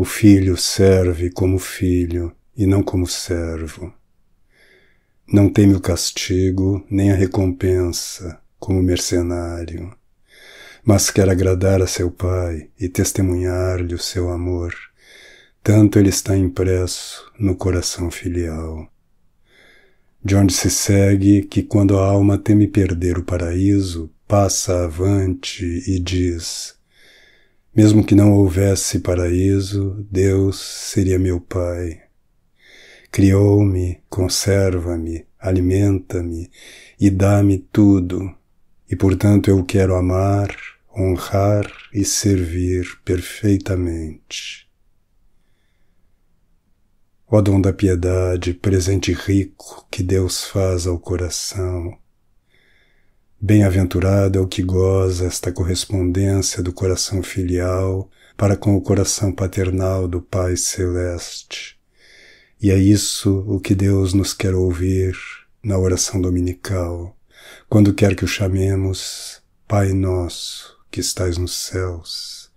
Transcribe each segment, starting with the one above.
O filho serve como filho e não como servo. Não teme o castigo nem a recompensa como mercenário, mas quer agradar a seu pai e testemunhar-lhe o seu amor, tanto ele está impresso no coração filial. De onde se segue que quando a alma teme perder o paraíso, passa avante e diz: mesmo que não houvesse paraíso, Deus seria meu Pai. Criou-me, conserva-me, alimenta-me e dá-me tudo, e portanto eu quero amar, honrar e servir perfeitamente. Ó dom da piedade, presente rico que Deus faz ao coração, Bem-aventurado é o que goza esta correspondência do coração filial para com o coração paternal do Pai Celeste. E é isso o que Deus nos quer ouvir na oração dominical, quando quer que o chamemos Pai Nosso que estais nos céus.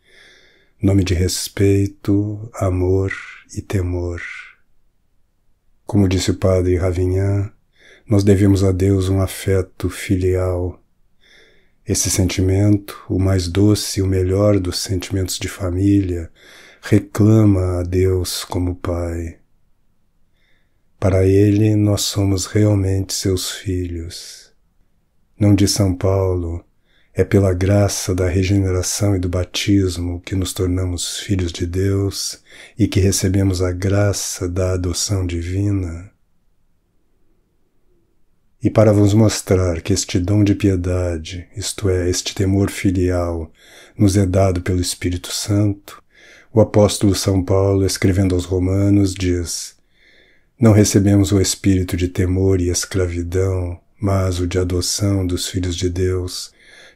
Nome de respeito, amor e temor. Como disse o padre Ravignan, nós devemos a Deus um afeto filial esse sentimento, o mais doce e o melhor dos sentimentos de família, reclama a Deus como Pai. Para Ele, nós somos realmente seus filhos. Não diz São Paulo, é pela graça da regeneração e do batismo que nos tornamos filhos de Deus e que recebemos a graça da adoção divina e para vos mostrar que este dom de piedade, isto é, este temor filial, nos é dado pelo Espírito Santo, o apóstolo São Paulo, escrevendo aos Romanos, diz: Não recebemos o espírito de temor e escravidão, mas o de adoção dos filhos de Deus,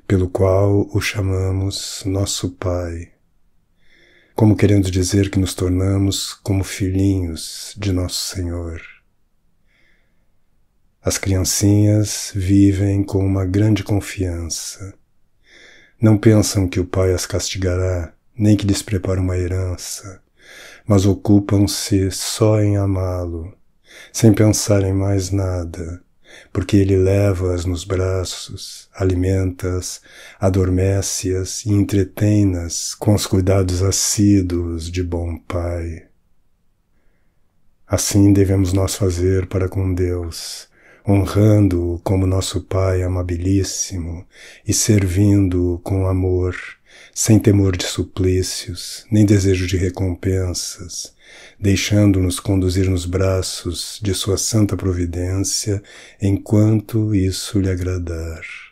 pelo qual o chamamos nosso Pai. Como querendo dizer que nos tornamos como filhinhos de nosso Senhor. As criancinhas vivem com uma grande confiança. Não pensam que o pai as castigará, nem que lhes prepara uma herança, mas ocupam-se só em amá-lo, sem pensar em mais nada, porque ele leva-as nos braços, alimenta-as, adormece-as e entretém-nas com os cuidados assíduos de bom pai. Assim devemos nós fazer para com Deus, honrando-o como nosso Pai amabilíssimo e servindo-o com amor, sem temor de suplícios, nem desejo de recompensas, deixando-nos conduzir nos braços de Sua Santa Providência enquanto isso lhe agradar.